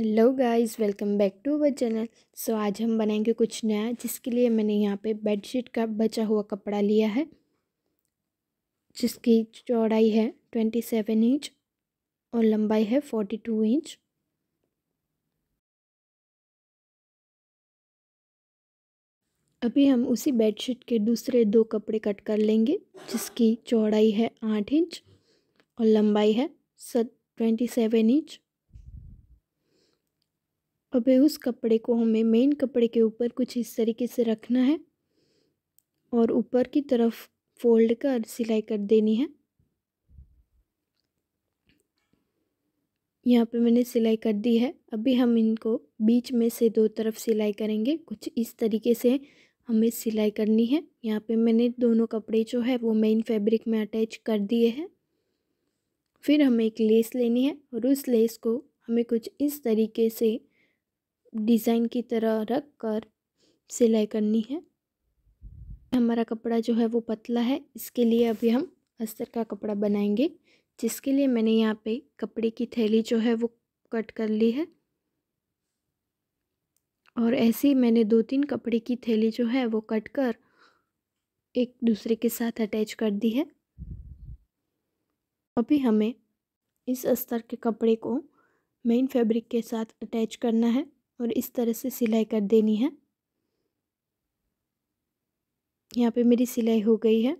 Hello guys welcome back to our channel so आज हम बनाएंगे कुछ नया जिसके लिए मैंने यहाँ पे बेडशीट का बचा हुआ कपड़ा लिया है जिसकी चौड़ाई है ट्वेंटी सेवन इंच और लंबाई है फोर्टी टू इंच अभी हम उसी बेडशीट के दूसरे दो कपड़े कट कर लेंगे जिसकी चौड़ाई है आठ इंच और लंबाई है सत ट्वेंटी सेवन इंच अभी उस कपड़े को हमें मेन कपड़े के ऊपर कुछ इस तरीके से रखना है और ऊपर की तरफ फोल्ड कर सिलाई कर देनी है यहाँ पे मैंने सिलाई कर दी है अभी हम इनको बीच में से दो तरफ सिलाई करेंगे कुछ इस तरीके से हमें सिलाई करनी है यहाँ पे मैंने दोनों कपड़े जो है वो मेन फैब्रिक में अटैच कर दिए हैं फिर हमें एक लेस लेनी है और उस लेस को हमें कुछ इस तरीके से डिज़ाइन की तरह रख कर सिलाई करनी है हमारा कपड़ा जो है वो पतला है इसके लिए अभी हम अस्तर का कपड़ा बनाएंगे जिसके लिए मैंने यहाँ पे कपड़े की थैली जो है वो कट कर ली है और ऐसे ही मैंने दो तीन कपड़े की थैली जो है वो कट कर एक दूसरे के साथ अटैच कर दी है अभी हमें इस अस्तर के कपड़े को मेन फैब्रिक के साथ अटैच करना है और इस तरह से सिलाई कर देनी है यहाँ पे मेरी सिलाई हो गई है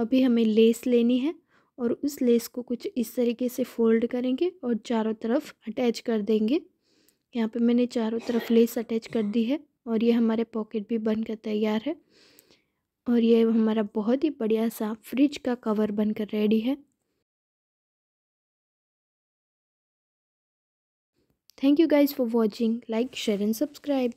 अभी हमें लेस लेनी है और उस लेस को कुछ इस तरीके से फोल्ड करेंगे और चारों तरफ अटैच कर देंगे यहाँ पे मैंने चारों तरफ लेस अटैच कर दी है और ये हमारे पॉकेट भी बनकर तैयार है और ये हमारा बहुत ही बढ़िया सा फ्रिज का कवर बनकर रेडी है Thank you guys for watching. Like, share and subscribe.